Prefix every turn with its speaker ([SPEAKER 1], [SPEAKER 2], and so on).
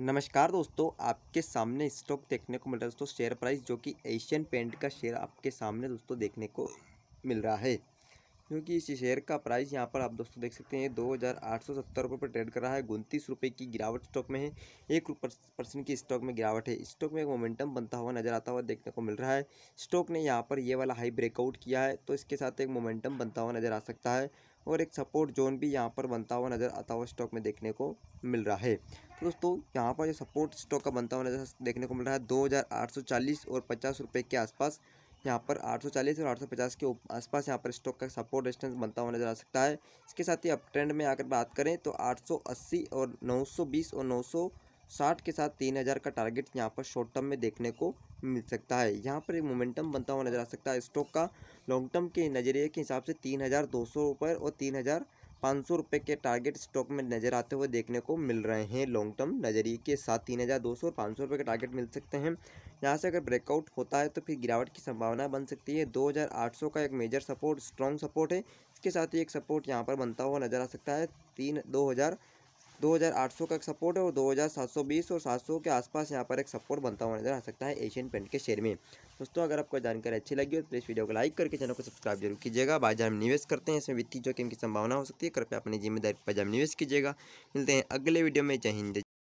[SPEAKER 1] नमस्कार दोस्तों आपके सामने स्टॉक देखने को मिल रहा है दोस्तों शेयर प्राइस जो कि एशियन पेंट का शेयर आपके सामने दोस्तों देखने को मिल रहा है क्योंकि इस शेयर का प्राइस यहाँ पर आप दोस्तों देख सकते हैं दो हज़ार आठ सौ सत्तर रुपये पर ट्रेड कर रहा है उनतीस रुपये की गिरावट स्टॉक में है एक परसेंट की स्टॉक में गिरावट है स्टॉक में एक मोमेंटम बनता हुआ नजर आता हुआ देखने को मिल रहा है स्टॉक ने यहाँ पर ये वाला हाई ब्रेकआउट किया है तो इसके साथ एक मोमेंटम बनता हुआ नजर आ सकता है और एक सपोर्ट जोन भी यहाँ पर बनता हुआ नज़र आता हुआ स्टॉक में देखने को मिल रहा है तो दोस्तों यहाँ पर जो सपोर्ट स्टॉक का बनता हुआ नज़र देखने को मिल रहा है दो और पचास रुपये के आसपास यहाँ पर 840 और 850 के आसपास यहाँ पर स्टॉक का सपोर्ट रेजिस्टेंस बनता हुआ नजर आ सकता है इसके साथ ही अप ट्रेंड में अगर बात करें तो 880 और 920 और 900 साठ के साथ तीन हज़ार का टारगेट यहाँ पर शॉर्ट टर्म में देखने को मिल सकता है यहाँ पर एक मोमेंटम बनता हुआ नज़र आ सकता है स्टॉक का लॉन्ग टर्म के नज़रिए के हिसाब से तीन हज़ार दो सौ रुपये और तीन हज़ार पाँच सौ रुपये के टारगेट स्टॉक में नज़र आते हुए देखने को मिल रहे हैं लॉन्ग टर्म नज़रिए के साथ तीन हज़ार दो सौ और पाँच सौ रुपये के टारगेट मिल सकते हैं यहाँ से अगर ब्रेकआउट होता है तो फिर गिरावट की संभावना बन सकती है दो हज़ार आठ सौ का एक मेजर सपोर्ट स्ट्रॉन्ग सपोर्ट है इसके साथ ही एक सपोर्ट यहाँ पर बनता हुआ नज़र आ सकता है तीन दो हज़ार 2800 का एक सपोर्ट है और 2720 और 700 के आसपास यहाँ पर एक सपोर्ट बनता हुआ नजर आ सकता है एशियन पेंट के शेयर में दोस्तों अगर आपको जानकारी अच्छी लगी हो तो प्लीज़ वीडियो को लाइक करके चैनल को सब्सक्राइब जरूर कीजिएगा बाजार में निवेश करते हैं इसमें वित्तीय जोखिम की संभावना हो सकती है कृपया अपनी जिम्मेदारी पर निवेश कीजिएगा मिलते हैं अगले वीडियो में जय हिंद